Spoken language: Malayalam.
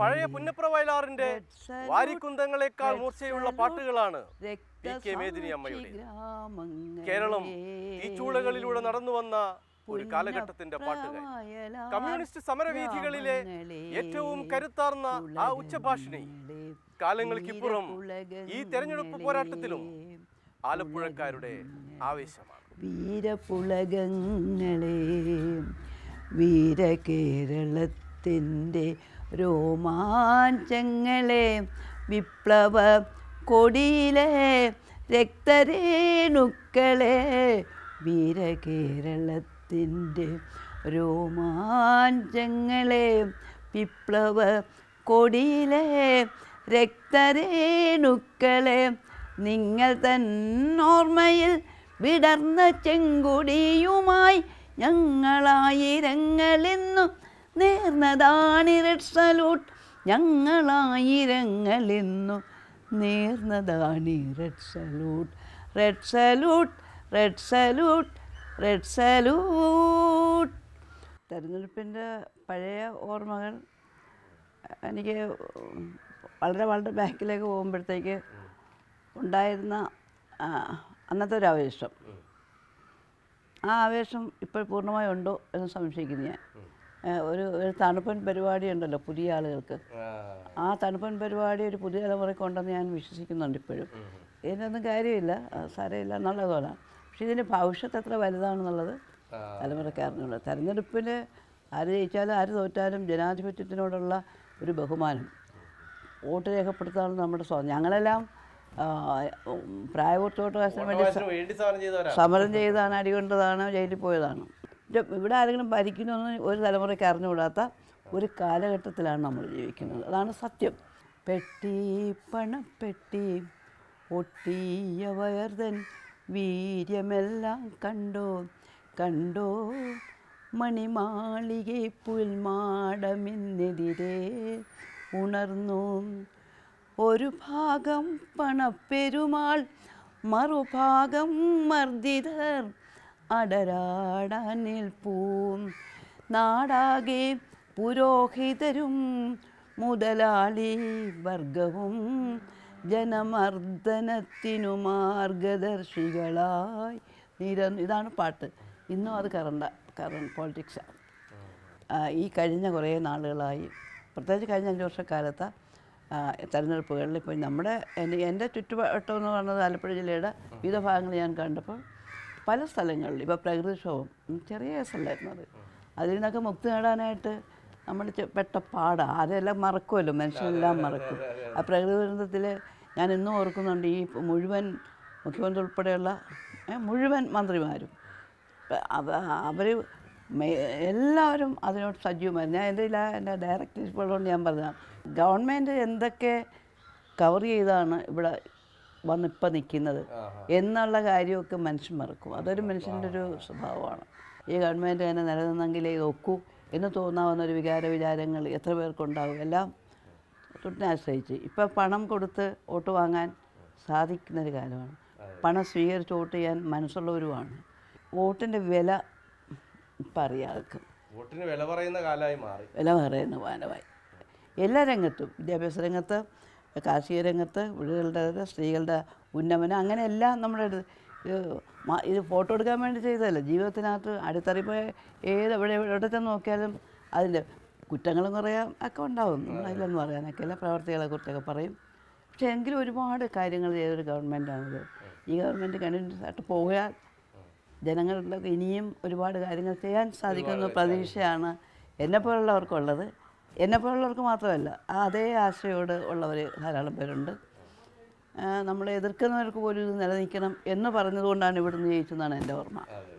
പഴയ പുന്നപ്ര വയലാറിന്റെ വാരിക്കുന്തങ്ങളെക്കാൾ മൂർച്ചയുള്ള പാട്ടുകളാണ് പി കെ മേദിനി അമ്മയുടെ കേരളം തീച്ചൂളകളിലൂടെ നടന്നു വന്ന ഒരു കാലഘട്ടത്തിന്റെ പാട്ടുകൾ കമ്മ്യൂണിസ്റ്റ് സമരവീഥികളിലെ ഏറ്റവും കരുത്താർന്ന ആ ഉച്ചഭാഷിണി കാലങ്ങൾക്കിപ്പുറം ഈ തെരഞ്ഞെടുപ്പ് പോരാട്ടത്തിലും ആലപ്പുഴക്കാരുടെ ആവേശമാണ് വീരപുളകങ്ങളെ വീരകേരളത്തിൻ്റെ രോമാഞ്ചങ്ങളെ വിപ്ലവ കൊടിയിലെ രക്തരേണുക്കളെ വീരകേരളത്തിൻ്റെ രോമാഞ്ചങ്ങളെ വിപ്ലവ കൊടിയിലെ രക്തരേണുക്കളെ നിങ്ങൾ തന്നോർമ്മയിൽ വിടർന്ന ചെങ്കുടിയുമായി ഞങ്ങളായിരങ്ങളെന്നും നേർന്നതാണ് റെഡ് സലൂട്ട് ഞങ്ങളായിരങ്ങളെന്നു നേർന്നതാണ് red salute red salute red salute red salute തെരഞ്ഞെടുപ്പിൻ്റെ പഴയ ഓർമ്മകൾ എനിക്ക് വളരെ വളരെ ബാക്കിലേക്ക് പോകുമ്പോഴത്തേക്ക് ഉണ്ടായിരുന്ന അന്നത്തെ ഒരു ആവേശം ആ ആവേശം ഇപ്പോൾ പൂർണ്ണമായി ഉണ്ടോ എന്ന് സംശയിക്കുന്നു ഞാൻ ഒരു ഒരു തണുപ്പൻ പരിപാടി ഉണ്ടല്ലോ പുതിയ ആളുകൾക്ക് ആ തണുപ്പൻ പരിപാടി ഒരു പുതിയ ഉണ്ടെന്ന് ഞാൻ വിശ്വസിക്കുന്നുണ്ട് ഇപ്പോഴും ഇതിനൊന്നും കാര്യമില്ല സാരമില്ല എന്നുള്ളതുപോലെ പക്ഷെ ഇതിൻ്റെ ഭവിഷ്യത്ത് എത്ര വലുതാണെന്നുള്ളത് തലമുറക്കാരനുള്ള തെരഞ്ഞെടുപ്പിൽ ആര് ജയിച്ചാലും ആര് തോറ്റാലും ജനാധിപത്യത്തിനോടുള്ള ഒരു ബഹുമാനം വോട്ട് രേഖപ്പെടുത്താനുള്ള നമ്മുടെ സ്വാതന്ത്ര്യം ഞങ്ങളെല്ലാം പ്രായപൂർത്തോട്ടവാസത്തിന് വേണ്ടി സമരം ചെയ്താണ് അടികൊണ്ടതാണ് ജയിലിൽ പോയതാണ് ഇവിടെ ആരെങ്കിലും ഭരിക്കുന്നു ഒരു തലമുറയ്ക്ക് അറിഞ്ഞുകൂടാത്ത ഒരു കാലഘട്ടത്തിലാണ് നമ്മൾ ജീവിക്കുന്നത് അതാണ് സത്യം പെട്ടി പണപ്പെട്ടി ഒട്ടിയ വയർതൻ വീര്യമെല്ലാം കണ്ടോ കണ്ടോ മണിമാളികെ പുൽമാടമിന്നെതിരെ ഉണർന്നു ഒരു ഭാഗം പണപ്പെരുമാൾ മറുഭാഗം മർദ്ദിതർ അടരാടാൻ നിൽപ്പൂം നാടാകെ പുരോഹിതരും മുതലാളി വർഗവും ജനമർദ്ദനത്തിനു മാർഗദർശികളായി നിര ഇതാണ് പാട്ട് ഇന്നും അത് കറണ്ട കറണ്ട് പോളിറ്റിക്സാണ് ഈ കഴിഞ്ഞ കുറേ നാളുകളായി പ്രത്യേകിച്ച് കഴിഞ്ഞ അഞ്ച് വർഷക്കാലത്ത് തെരഞ്ഞെടുപ്പുകളിൽ ഇപ്പോൾ നമ്മുടെ എൻ്റെ എൻ്റെ ചുറ്റുവട്ടം എന്ന് പറഞ്ഞത് ആലപ്പുഴ ജില്ലയുടെ വിവിധ ഭാഗങ്ങൾ ഞാൻ കണ്ടപ്പോൾ പല സ്ഥലങ്ങളിൽ ഇപ്പോൾ പ്രകൃതിക്ഷോഭം ചെറിയ കേസല്ലായിരുന്നു അത് അതിൽ നിന്നൊക്കെ മുക്തി നേടാനായിട്ട് നമ്മൾ പെട്ട പാട ആരെല്ലാം മറക്കുമല്ലോ മനുഷ്യരെല്ലാം മറക്കും ആ പ്രകൃതി ദുരന്തത്തിൽ ഞാൻ ഇന്നും ഓർക്കുന്നുണ്ട് ഈ മുഴുവൻ മുഖ്യമന്ത്രി ഉൾപ്പെടെയുള്ള മുഴുവൻ മന്ത്രിമാരും അവർ എല്ലാവരും അതിനോട് സജീവമായിരുന്നു ഞാൻ എൻ്റെ എൻ്റെ ഡയറക്ടർ ഇപ്പോഴുകൊണ്ട് ഞാൻ പറഞ്ഞതാണ് ഗവൺമെൻറ് എന്തൊക്കെ കവർ ചെയ്താണ് ഇവിടെ വന്നിപ്പോൾ നിൽക്കുന്നത് എന്നുള്ള കാര്യമൊക്കെ മനുഷ്യൻ മറക്കും അതൊരു മനുഷ്യൻ്റെ ഒരു സ്വഭാവമാണ് ഈ ഗവൺമെൻറ് തന്നെ നിലനിന്നെങ്കിലേ ഒക്കൂ എന്ന് തോന്നാവുന്ന ഒരു വികാര വിചാരങ്ങൾ എത്ര പേർക്കുണ്ടാവും എല്ലാം തൊട്ടിനെ ആശ്രയിച്ച് ഇപ്പം പണം കൊടുത്ത് വോട്ട് വാങ്ങാൻ സാധിക്കുന്നൊരു കാലമാണ് പണം സ്വീകരിച്ച് വോട്ട് ചെയ്യാൻ മനസ്സുള്ളവരുമാണ് വോട്ടിൻ്റെ വില ഇപ്പം അറിയാൾക്കും വോട്ടിന് വില പറയുന്ന കാലമായി മാറി വില പറയുന്ന കാലമായി എല്ലാ രംഗത്തും വിദ്യാഭ്യാസ രംഗത്ത് കാർഷിക രംഗത്ത് വീടുകളുടെ സ്ത്രീകളുടെ ഉന്നമനം അങ്ങനെയെല്ലാം നമ്മുടെ ഇത് ഫോട്ടോ എടുക്കാൻ വേണ്ടി ചെയ്തതല്ല ജീവിതത്തിനകത്ത് അടുത്തറിയിപ്പോൾ ഏത് എവിടെ എവിടെ ചെന്ന് നോക്കിയാലും അതിൻ്റെ കുറ്റങ്ങളും കുറയാം ഒക്കെ ഉണ്ടാവും അതിലൊന്നും പറയാനൊക്കെ ഇല്ല പ്രവർത്തികളെ കുറിച്ചൊക്കെ പറയും പക്ഷേ എങ്കിലും ഒരുപാട് കാര്യങ്ങൾ ചെയ്തൊരു ഗവൺമെൻറ്റാണിത് ഈ ഗവൺമെൻറ് കണ്ടിന്യൂസ് ആയിട്ട് പോയാൽ ജനങ്ങളിലൊക്കെ ഇനിയും ഒരുപാട് കാര്യങ്ങൾ ചെയ്യാൻ സാധിക്കുന്ന പ്രതീക്ഷയാണ് എന്നെപ്പോലുള്ളവർക്കുള്ളത് പോലുള്ളവർക്ക് മാത്രമല്ല അതേ ആശയോട് ഉള്ളവർ ധാരാളം പേരുണ്ട് നമ്മളെ എതിർക്കുന്നവർക്ക് പോലും ഇത് നിലനിൽക്കണം എന്ന് പറഞ്ഞതുകൊണ്ടാണ് ഇവിടുന്ന് ജയിച്ചതെന്നാണ് എൻ്റെ ഓർമ്മ